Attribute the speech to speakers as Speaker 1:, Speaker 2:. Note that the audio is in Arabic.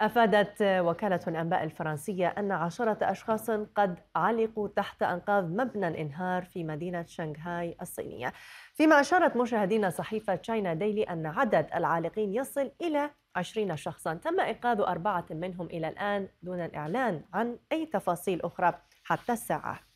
Speaker 1: أفادت وكالة الأنباء الفرنسية أن عشرة أشخاص قد علقوا تحت أنقاض مبنى الانهار في مدينة شنغهاي الصينية فيما أشارت مشاهدين صحيفة تشاينا ديلي أن عدد العالقين يصل إلى 20 شخصا تم إنقاذ أربعة منهم إلى الآن دون الإعلان عن أي تفاصيل أخرى حتى الساعة